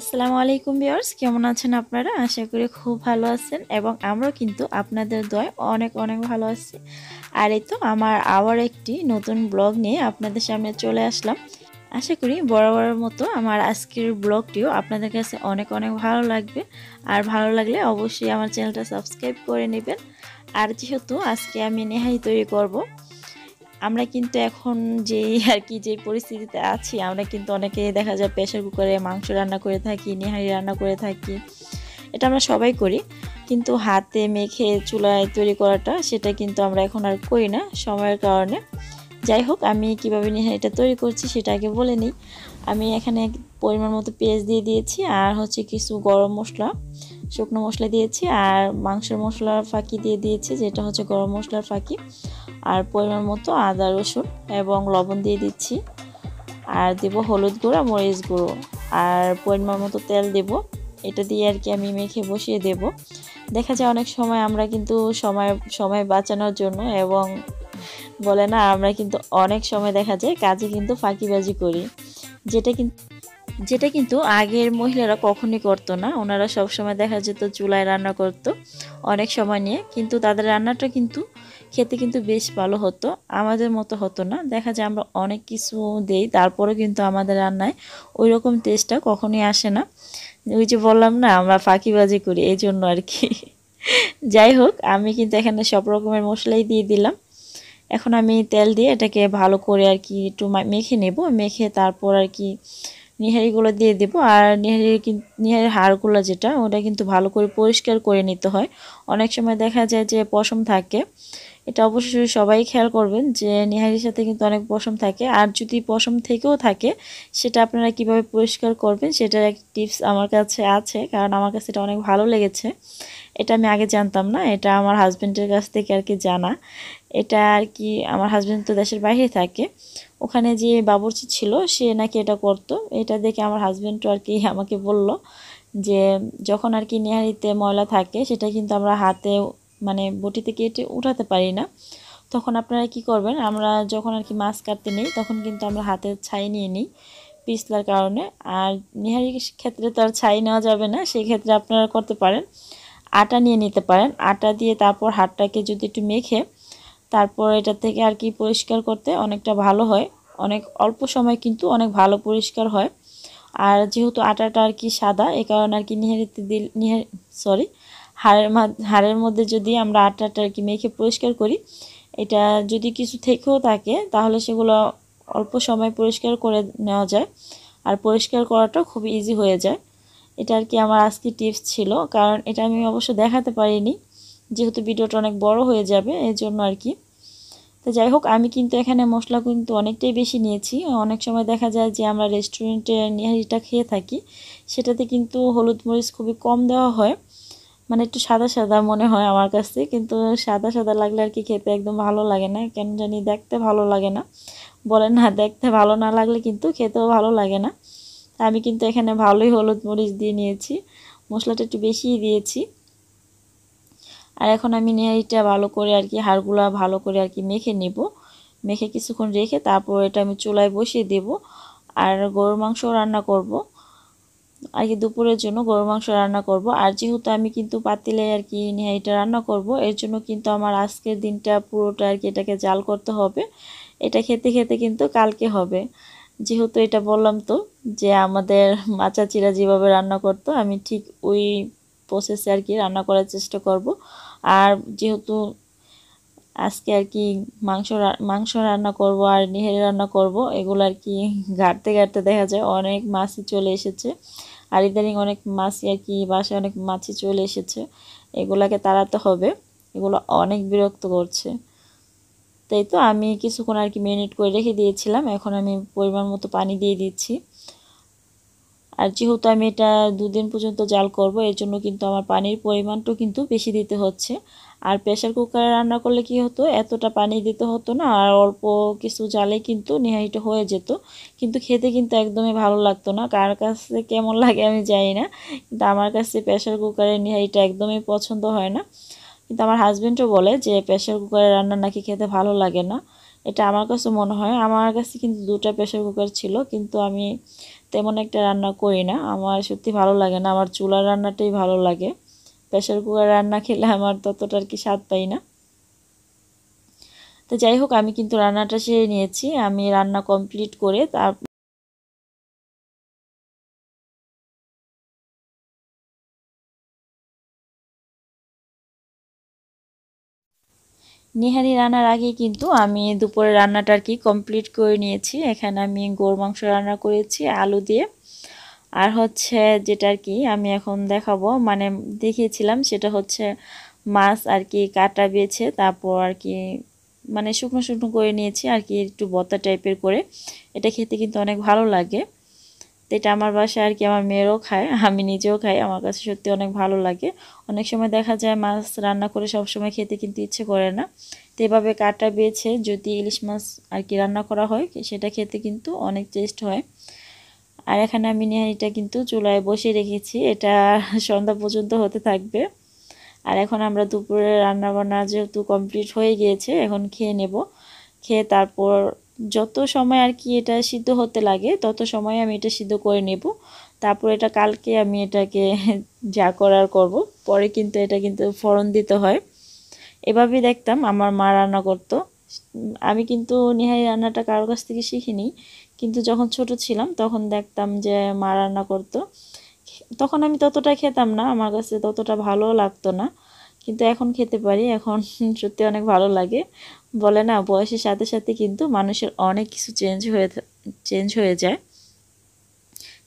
আসসালামু আলাইকুম বিয়ার্স কেমন আছেন আপনারা আশা করি খুব ভালো আছেন এবং আমরা কিন্তু আপনাদের দয় অনেক অনেক ভালো আছি আর এই তো আমার আবার একটি নতুন ব্লগ নিয়ে আপনাদের সামনে চলে আসলাম আশা করি বরাবরের মতো আমার আজকের ব্লগটিও আপনাদের কাছে অনেক অনেক ভালো লাগবে আর ভালো লাগলে অবশ্যই আমার চ্যানেলটা সাবস্ক্রাইব করে নেবেন আর যেহেতু আজকে আমি নেহাই তৈরি করব আমরা কিন্তু এখন যে আর কি যে পরিস্থিতিতে আছি আমরা কিন্তু অনেকে দেখা যায় প্রেশার কুকারে মাংস রান্না করে থাকি নিহারি রান্না করে থাকি এটা আমরা সবাই করি কিন্তু হাতে মেখে চুলায় তৈরি করাটা সেটা কিন্তু আমরা এখন আর করি না সময়ের কারণে যাই হোক আমি কীভাবে এটা তৈরি করছি সেটা আগে বলে নিই আমি এখানে পরিমাণ মতো পেঁয়াজ দিয়ে দিয়েছি আর হচ্ছে কিছু গরম মশলা শুকনো মশলা দিয়েছি আর মাংসের মশলার ফাঁকি দিয়ে দিয়েছি যেটা হচ্ছে গরম মশলার ফাঁকি আর পরিমাণ মতো আদা রসুন এবং লবণ দিয়ে দিচ্ছি আর দেব হলুদ গুঁড়ো মরিচ গুঁড়ো আর পরিমাণ মতো তেল দেব এটা দিয়ে আর কি আমি মেখে বসিয়ে দেব দেখা যায় অনেক সময় আমরা কিন্তু সময় সময় বাঁচানোর জন্য এবং বলে না আমরা কিন্তু অনেক সময় দেখা যায় কাজে কিন্তু ফাঁকিবাজি করি যেটা কিন্তু যেটা কিন্তু আগের মহিলারা কখনই করতো না ওনারা সব সময় দেখা যেত চুলায় রান্না করত অনেক সময় নিয়ে কিন্তু তাদের রান্নাটা কিন্তু খেতে কিন্তু বেশ ভালো হতো আমাদের মতো হতো না দেখা যায় আমরা অনেক কিছু দেই তারপরেও কিন্তু আমাদের রান্নায় ওই রকম টেস্টটা কখনোই আসে না ওই যে বললাম না আমরা ফাঁকিবাজি করি এই জন্য আর কি যাই হোক আমি কিন্তু এখানে সব রকমের মশলাই দিয়ে দিলাম এখন আমি তেল দিয়ে এটাকে ভালো করে আর কি একটু মেখে নেব মেখে তারপর আর কি নিহারিগুলো দিয়ে দেব আর নিহারির নিহারির হাড়গুলো যেটা ওটা কিন্তু ভালো করে পরিষ্কার করে নিতে হয় অনেক সময় দেখা যায় যে পশম থাকে এটা অবশ্যই সবাই খেয়াল করবেন যে নিহারির সাথে কিন্তু অনেক পশম থাকে আর যদি পশম থেকেও থাকে সেটা আপনারা কিভাবে পরিষ্কার করবেন সেটার এক টিপস আমার কাছে আছে কারণ আমার কাছে এটা অনেক ভালো লেগেছে এটা আমি আগে জানতাম না এটা আমার হাজব্যান্ডের কাছ থেকে আর কি জানা এটা আর কি আমার হাজব্যান্ড তো দেশের বাইরে থাকে ওখানে যে বাবুর্চি ছিল সে নাকি এটা করত এটা দেখে আমার হাজব্যান্ডও আর কি আমাকে বলল যে যখন আর কি নেহারিতে ময়লা থাকে সেটা কিন্তু আমরা হাতে মানে বটিতে কেটে উঠাতে পারি না তখন আপনারা কি করবেন আমরা যখন আর কি মাছ কাটতে নেই তখন কিন্তু আমরা হাতে ছাই নিয়ে নিই পিছলার কারণে আর নিহারির ক্ষেত্রে তো আর ছাই নেওয়া যাবে না সেক্ষেত্রে আপনারা করতে পারেন আটা নিয়ে নিতে পারেন আটা দিয়ে তারপর হাতটাকে যদি একটু মেখে তারপর এটা থেকে আর কি পরিষ্কার করতে অনেকটা ভালো হয় অনেক অল্প সময় কিন্তু অনেক ভালো পরিষ্কার হয় আর যেহেতু আটাটা আর কি সাদা এ কারণে আর কি নিহারিতে দিল নিহার সরি হাড়ের মা হাড়ের মধ্যে যদি আমরা আটাটা আর কি মেখে পরিষ্কার করি এটা যদি কিছু থেকেও থাকে তাহলে সেগুলো অল্প সময় পরিষ্কার করে নেওয়া যায় আর পরিষ্কার করাটা খুব ইজি হয়ে যায় এটা আর কি আমার আজকে টিপস ছিল কারণ এটা আমি অবশ্য দেখাতে পারিনি যেহেতু ভিডিওটা অনেক বড় হয়ে যাবে এই জন্য আর কি তো যাই হোক আমি কিন্তু এখানে মশলা কিন্তু অনেকটাই বেশি নিয়েছি অনেক সময় দেখা যায় যে আমরা রেস্টুরেন্টে নিহারিটা খেয়ে থাকি সেটাতে কিন্তু হলুদ মরিচ খুবই কম দেওয়া হয় মানে একটু সাদা সাদা মনে হয় আমার কাছে কিন্তু সাদা সাদা লাগলে আর কি খেতে একদম ভালো লাগে না কেন জানি দেখতে ভালো লাগে না বলে না দেখতে ভালো না লাগলে কিন্তু খেতেও ভালো লাগে না আমি কিন্তু এখানে ভালোই হলুদ মরিচ দিয়ে নিয়েছি মশলাটা একটু বেশিই দিয়েছি আর এখন আমি এইটা ভালো করে আর কি হাড়গুলা ভালো করে আর কি মেখে নেব মেখে কিছুক্ষণ রেখে তারপর এটা আমি চুলায় বসিয়ে দেব আর গরুর মাংস রান্না করব আর কি দুপুরের জন্য গরুর মাংস রান্না করব আর যেহেতু আমি কিন্তু পাতিলে আর কি নেহাইটা রান্না করব এর জন্য কিন্তু আমার আজকের দিনটা পুরোটা আর কি এটাকে জাল করতে হবে এটা খেতে খেতে কিন্তু কালকে হবে যেহেতু এটা বললাম তো যে আমাদের মাচাচিরা যেভাবে রান্না করতো আমি ঠিক ওই প্রসেসে আর কি রান্না করার চেষ্টা করব আর যেহেতু আজকে আর কি মাংস মাংস রান্না করব আর নিহারি রান্না করব এগুলো আর কি ঘাটতে ঘাটতে দেখা যায় অনেক মাছি চলে এসেছে আর ইদানিং অনেক মাছি আর কি বাসায় অনেক মাছি চলে এসেছে এগুলাকে তাড়াতে হবে এগুলো অনেক বিরক্ত করছে তাই তো আমি কিছুক্ষণ আর কি মিনিট করে রেখে দিয়েছিলাম এখন আমি পরিমাণ মতো পানি দিয়ে দিচ্ছি আর যেহেতু আমি এটা দুদিন পর্যন্ত জাল করব এর জন্য কিন্তু আমার পানির পরিমাণটা কিন্তু বেশি দিতে হচ্ছে আর প্রেশার কুকারে রান্না করলে কি হতো এতটা পানি দিতে হতো না আর অল্প কিছু জালে কিন্তু নেহাইটা হয়ে যেত কিন্তু খেতে কিন্তু একদমই ভালো লাগতো না কার কাছে কেমন লাগে আমি জানি না কিন্তু আমার কাছে প্রেশার কুকারের নেহাইটা একদমই পছন্দ হয় না কিন্তু আমার হাজব্যান্ডও বলে যে প্রেশার কুকারে রান্না নাকি খেতে ভালো লাগে না এটা আমার কাছে মনে হয় আমার কাছে কিন্তু দুটা প্রেশার কুকার ছিল কিন্তু আমি তেমন একটা রান্না করি না আমার সত্যি ভালো লাগে না আমার চুলার রান্নাটাই ভালো লাগে প্রেশার কুকার রান্না খেলে আমার ততটা আর কি স্বাদ পাই না তো যাই হোক আমি কিন্তু রান্নাটা সেরে নিয়েছি আমি রান্না কমপ্লিট করে তার নিহারি রান্নার আগে কিন্তু আমি দুপুরে রান্নাটা আর কি কমপ্লিট করে নিয়েছি এখানে আমি গোর মাংস রান্না করেছি আলু দিয়ে আর হচ্ছে যেটা আর কি আমি এখন দেখাবো মানে দেখিয়েছিলাম সেটা হচ্ছে মাছ আর কি কাটা বেছে তারপর আর কি মানে শুকনো শুকনো করে নিয়েছি আর কি একটু বতা টাইপের করে এটা খেতে কিন্তু অনেক ভালো লাগে তো এটা আমার বাসায় আর কি আমার মেয়েরও খায় আমি নিজেও খাই আমার কাছে সত্যি অনেক ভালো লাগে অনেক সময় দেখা যায় মাছ রান্না করে সব সময় খেতে কিন্তু ইচ্ছে করে না তো এভাবে কাটা বেছে যদি ইলিশ মাছ আর কি রান্না করা হয় সেটা খেতে কিন্তু অনেক টেস্ট হয় আর এখানে আমি নিহারিটা কিন্তু চুলায় বসিয়ে রেখেছি এটা সন্ধ্যা পর্যন্ত হতে থাকবে আর এখন আমরা দুপুরে রান্নাবান্না যেহেতু কমপ্লিট হয়ে গিয়েছে এখন খেয়ে নেব খেয়ে তারপর যত সময় আর কি এটা সিদ্ধ হতে লাগে তত সময় আমি এটা সিদ্ধ করে নেব তারপর এটা কালকে আমি এটাকে যা করার করব পরে কিন্তু এটা কিন্তু ফোড়ন দিতে হয় এভাবেই দেখতাম আমার মা রান্না করতো আমি কিন্তু নিহাই রান্নাটা কারোর কাছ থেকে শিখিনি কিন্তু যখন ছোট ছিলাম তখন দেখতাম যে মা রান্না করতো তখন আমি ততটা খেতাম না আমার কাছে ততটা ভালো লাগতো না কিন্তু এখন খেতে পারি এখন সত্যি অনেক ভালো লাগে বলে না বয়সের সাথে সাথে কিন্তু মানুষের অনেক কিছু চেঞ্জ হয়ে চেঞ্জ হয়ে যায়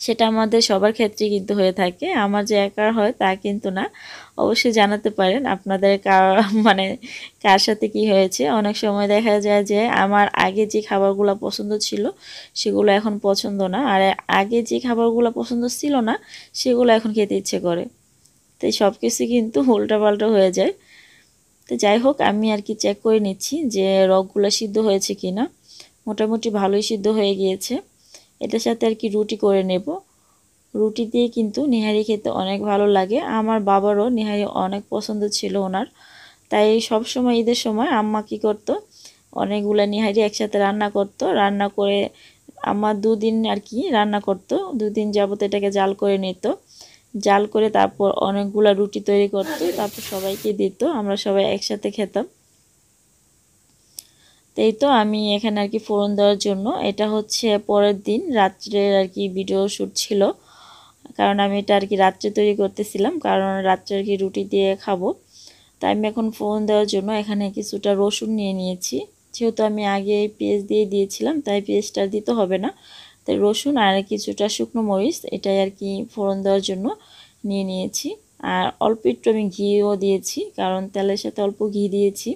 সেটা আমাদের সবার ক্ষেত্রে কিন্তু হয়ে থাকে আমার যে একার হয় তা কিন্তু না অবশ্যই জানাতে পারেন আপনাদের কার মানে কার সাথে কি হয়েছে অনেক সময় দেখা যায় যে আমার আগে যে খাবারগুলো পছন্দ ছিল সেগুলো এখন পছন্দ না আর আগে যে খাবারগুলো পছন্দ ছিল না সেগুলো এখন খেতে ইচ্ছে করে তাই সব কিছু কিন্তু উল্টাপাল্টা হয়ে যায় তো যাই হোক আমি আর কি চেক করে নিচ্ছি যে রকগুলো সিদ্ধ হয়েছে কি না মোটামুটি ভালোই সিদ্ধ হয়ে গিয়েছে এটার সাথে আর কি রুটি করে নেব রুটি দিয়ে কিন্তু নিহারি খেতে অনেক ভালো লাগে আমার বাবারও নিহারি অনেক পছন্দ ছিল ওনার তাই সব সময় ঈদের সময় আম্মা কি করতো অনেকগুলো নিহারি একসাথে রান্না করত রান্না করে আমার দুদিন আর কি রান্না করত দুদিন যাবত এটাকে জাল করে নিত জাল করে তারপর অনেকগুলো রুটি তৈরি করতো তারপর সবাইকে দিত আমরা সবাই একসাথে খেতাম তাই তো আমি এখানে আর কি ফোড়ন দেওয়ার জন্য এটা হচ্ছে পরের দিন রাত্রের আর কি ভিডিও শ্যুট ছিল কারণ আমি এটা আর কি রাত্রে তৈরি করতেছিলাম কারণ রাত্রে আর কি রুটি দিয়ে খাবো তাই আমি এখন ফোড়ন দেওয়ার জন্য এখানে কিছুটা রসুন নিয়ে নিয়েছি যেহেতু আমি আগে পেঁয়াজ দিয়ে দিয়েছিলাম তাই পেঁয়াজটা দিতে হবে না তাই রসুন আর কিছুটা শুকনো মরিচ এটাই আর কি ফোড়ন দেওয়ার জন্য নিয়ে নিয়েছি আর অল্প একটু আমি ঘিও দিয়েছি কারণ তেলের সাথে অল্প ঘি দিয়েছি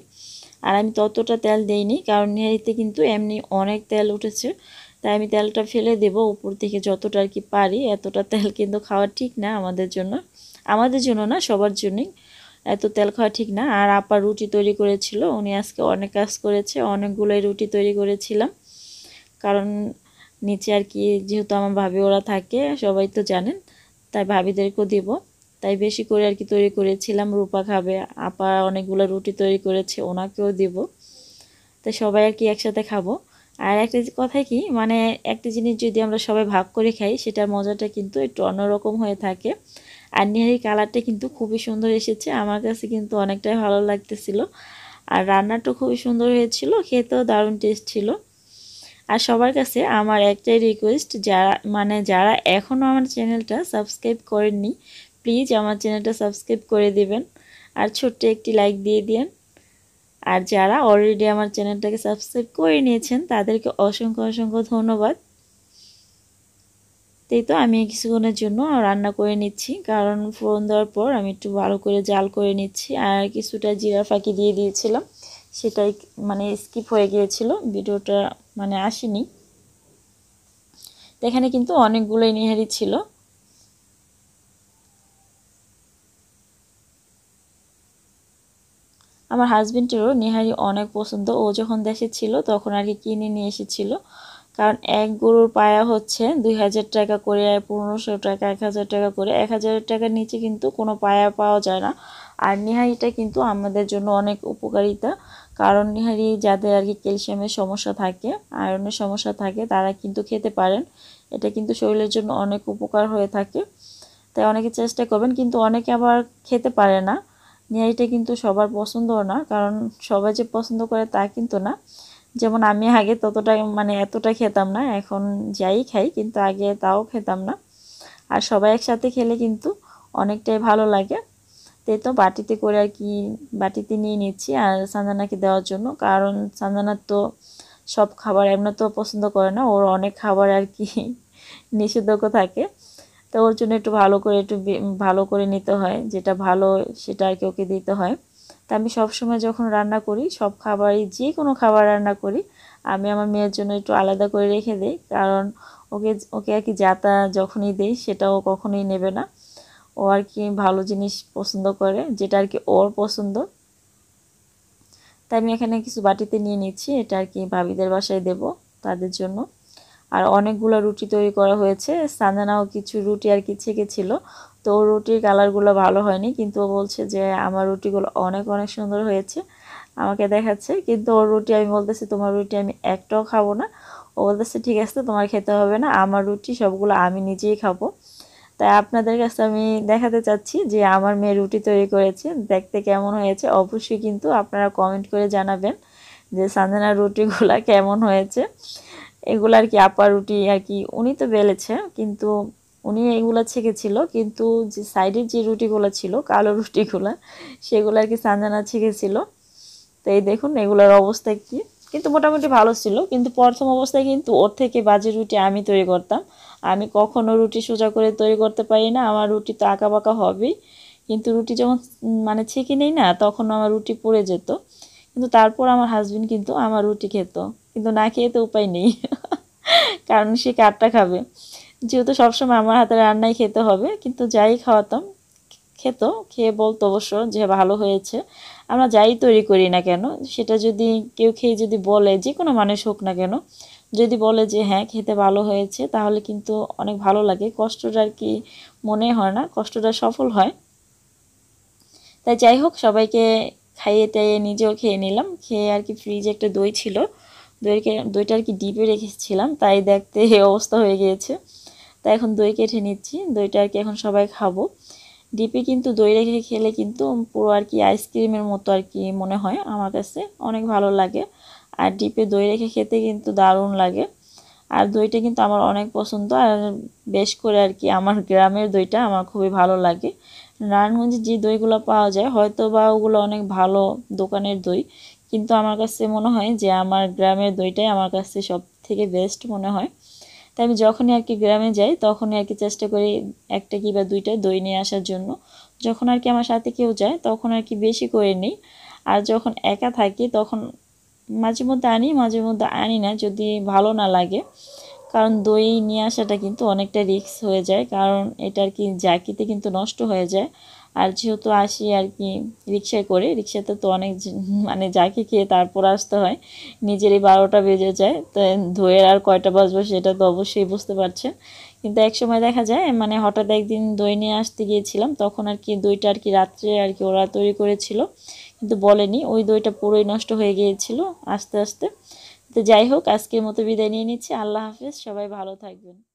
আর আমি ততটা তেল দেইনি কারণ নিহারিতে কিন্তু এমনি অনেক তেল উঠেছে তাই আমি তেলটা ফেলে দেব উপর থেকে যতটা আর কি পারি এতটা তেল কিন্তু খাওয়া ঠিক না আমাদের জন্য আমাদের জন্য না সবার জন্যই এত তেল খাওয়া ঠিক না আর আপা রুটি তৈরি করেছিল উনি আজকে অনেক কাজ করেছে অনেকগুলোই রুটি তৈরি করেছিলাম কারণ নিচে আর কি যেহেতু আমার ভাবি ওরা থাকে সবাই তো জানেন তাই ভাবিদেরকেও দিব তাই বেশি করে আর কি তৈরি করেছিলাম রূপা খাবে আপা অনেকগুলো রুটি তৈরি করেছে ওনাকেও দিব তাই সবাই আর কি একসাথে খাবো আর একটা কথা কি মানে একটা জিনিস যদি আমরা সবাই ভাগ করে খাই সেটার মজাটা কিন্তু একটু অন্যরকম হয়ে থাকে আর নিহারি কালারটা কিন্তু খুবই সুন্দর এসেছে আমার কাছে কিন্তু অনেকটাই ভালো লাগতেছিল আর রান্নাটা খুবই সুন্দর হয়েছিল খেতেও দারুণ টেস্ট ছিল আর সবার কাছে আমার একটাই রিকোয়েস্ট যারা মানে যারা এখনও আমার চ্যানেলটা সাবস্ক্রাইব করেননি প্লিজ আমার চ্যানেলটা সাবস্ক্রাইব করে দিবেন আর ছোট্ট একটি লাইক দিয়ে দিন আর যারা অলরেডি আমার চ্যানেলটাকে সাবস্ক্রাইব করে নিয়েছেন তাদেরকে অসংখ্য অসংখ্য ধন্যবাদ তাই তো আমি কিছুক্ষণের জন্য রান্না করে নিচ্ছি কারণ ফোন দেওয়ার পর আমি একটু ভালো করে জাল করে নিচ্ছি আর কিছুটা জিরা ফাঁকি দিয়ে দিয়েছিলাম সেটাই মানে স্কিপ হয়ে গিয়েছিল ভিডিওটা মানে আসেনি এখানে কিন্তু অনেকগুলোই নিহারি ছিল আমার হাজব্যান্ডেরও নিহারি অনেক পছন্দ ও যখন দেশে ছিল তখন আর কি কিনে নিয়ে এসেছিল কারণ এক গরুর পায়া হচ্ছে দুই হাজার টাকা করে পনেরোশো টাকা এক হাজার টাকা করে এক হাজার টাকার নিচে কিন্তু কোনো পায়া পাওয়া যায় না আর নিহারিটা কিন্তু আমাদের জন্য অনেক উপকারিতা কারণ হারি যাদের আর কি ক্যালসিয়ামের সমস্যা থাকে আয়রনের সমস্যা থাকে তারা কিন্তু খেতে পারেন এটা কিন্তু শরীরের জন্য অনেক উপকার হয়ে থাকে তাই অনেকে চেষ্টা করবেন কিন্তু অনেকে আবার খেতে পারে না নিহারিটা কিন্তু সবার পছন্দও না কারণ সবাই যে পছন্দ করে তা কিন্তু না যেমন আমি আগে ততটা মানে এতটা খেতাম না এখন যাই খাই কিন্তু আগে তাও খেতাম না আর সবাই একসাথে খেলে কিন্তু অনেকটাই ভালো লাগে তে তো বাটিতে করে আর কি বাটিতে নিয়ে নিচ্ছি আর সান্দানাকে দেওয়ার জন্য কারণ সান্দানার তো সব খাবার এমনি তো পছন্দ করে না ওর অনেক খাবার আর কি নিষেধক থাকে তো ওর জন্য একটু ভালো করে একটু ভালো করে নিতে হয় যেটা ভালো সেটা আর কি ওকে দিতে হয় তা আমি সবসময় যখন রান্না করি সব খাবারই যে কোনো খাবার রান্না করি আমি আমার মেয়ের জন্য একটু আলাদা করে রেখে দিই কারণ ওকে ওকে আর কি যাতা যখনই দিই সেটাও কখনোই নেবে না ও আর কি ভালো জিনিস পছন্দ করে যেটা আর কি ওর পছন্দ তাই আমি এখানে কিছু বাটিতে নিয়ে নিচ্ছি এটা আর কি ভাবিদের বাসায় দেব তাদের জন্য আর অনেকগুলো রুটি তৈরি করা হয়েছে সান্দানাও কিছু রুটি আর কি ছেঁকেছিল তো রুটির কালারগুলো ভালো হয়নি কিন্তু ও বলছে যে আমার রুটিগুলো অনেক অনেক সুন্দর হয়েছে আমাকে দেখাচ্ছে কিন্তু ওর রুটি আমি বলতেছি তোমার রুটি আমি একটাও খাবো না ও বলতেছে ঠিক আছে তোমার খেতে হবে না আমার রুটি সবগুলো আমি নিজেই খাবো তাই আপনাদের কাছে আমি দেখাতে চাচ্ছি যে আমার মেয়ে রুটি তৈরি করেছে দেখতে কেমন হয়েছে অবশ্যই কিন্তু আপনারা কমেন্ট করে জানাবেন যে সান্দানার রুটিগুলা কেমন হয়েছে এগুলো আর কি আপা রুটি আর কি উনি তো বেলেছে কিন্তু উনি এগুলো ছেঁকেছিল কিন্তু যে সাইডের যে রুটিগুলো ছিল কালো রুটিগুলো সেগুলো আর কি সান্দানা ছেঁকেছিল তো এই দেখুন এগুলোর অবস্থা কি কিন্তু মোটামুটি ভালো ছিল কিন্তু প্রথম অবস্থায় কিন্তু ওর থেকে বাজে রুটি আমি তৈরি করতাম আমি কখনো রুটি সোজা করে তৈরি করতে পারি না আমার রুটি তো আঁকা বাঁকা হবেই কিন্তু রুটি যখন মানে ছেঁকে নেই না তখন আমার রুটি পড়ে যেত কিন্তু তারপর আমার হাজব্যান্ড কিন্তু আমার রুটি খেত কিন্তু না খেয়ে তো উপায় নেই কারণ সে কাঠটা খাবে যেহেতু সবসময় আমার হাতে রান্নাই খেতে হবে কিন্তু যাই খাওয়াতাম খেত খেয়ে বলতো অবশ্য যে ভালো হয়েছে আমরা যাই তৈরি করি না কেন সেটা যদি কেউ খেয়ে যদি বলে যে কোনো মানুষ হোক না কেন যদি বলে যে হ্যাঁ খেতে ভালো হয়েছে তাহলে কিন্তু অনেক ভালো লাগে কষ্টটা আর কি মনে হয় না কষ্টটা সফল হয় তাই যাই হোক সবাইকে খাইয়ে টাইয়ে নিজেও খেয়ে নিলাম খেয়ে আর কি ফ্রিজে একটা দই ছিল দইকে দইটা আর কি ডিপে রেখেছিলাম তাই দেখতে এ অবস্থা হয়ে গিয়েছে তাই এখন দই কেটে নিচ্ছি দইটা আর কি এখন সবাই খাবো ডিপে কিন্তু দই রেখে খেলে কিন্তু পুরো আর কি আইসক্রিমের মতো আর কি মনে হয় আমার কাছে অনেক ভালো লাগে আর ডিপে দই রেখে খেতে কিন্তু দারুণ লাগে আর দইটা কিন্তু আমার অনেক পছন্দ আর বেশ করে আর কি আমার গ্রামের দইটা আমার খুবই ভালো লাগে নারায়ণগঞ্জে যে দইগুলো পাওয়া যায় হয়তো বা ওগুলো অনেক ভালো দোকানের দই কিন্তু আমার কাছে মনে হয় যে আমার গ্রামের দইটাই আমার কাছে সব থেকে বেস্ট মনে হয় তাই আমি যখনই আর কি গ্রামে যাই তখনই আর কি চেষ্টা করি একটা কি বা দুইটা দই নিয়ে আসার জন্য যখন আর কি আমার সাথে কেউ যায় তখন আর কি বেশি করে নিই আর যখন একা থাকি তখন মাঝে মধ্যে আনি মাঝে মধ্যে আনি না যদি ভালো না লাগে কারণ দই নিয়ে আসাটা কিন্তু অনেকটা রিক্স হয়ে যায় কারণ এটার কি জাকিতে কিন্তু নষ্ট হয়ে যায় আর যেহেতু আসি আর কি রিক্সায় করে রিক্সাতে তো অনেক মানে জাকি খেয়ে তারপর আসতে হয় নিজেরই বারোটা বেজে যায় তো ধোয়ের আর কয়টা বাজবো সেটা তো অবশ্যই বুঝতে পারছেন কিন্তু এক সময় দেখা যায় মানে হঠাৎ একদিন দই নিয়ে আসতে গিয়েছিলাম তখন আর কি দইটা আর কি রাত্রে আর কি ওরা তৈরি করেছিল কিন্তু বলেনি ওই দইটা পুরোই নষ্ট হয়ে গিয়েছিল আস্তে আস্তে তো যাই হোক আজকের মতো বিদায় নিয়ে নিচ্ছি আল্লাহ হাফিজ সবাই ভালো থাকবেন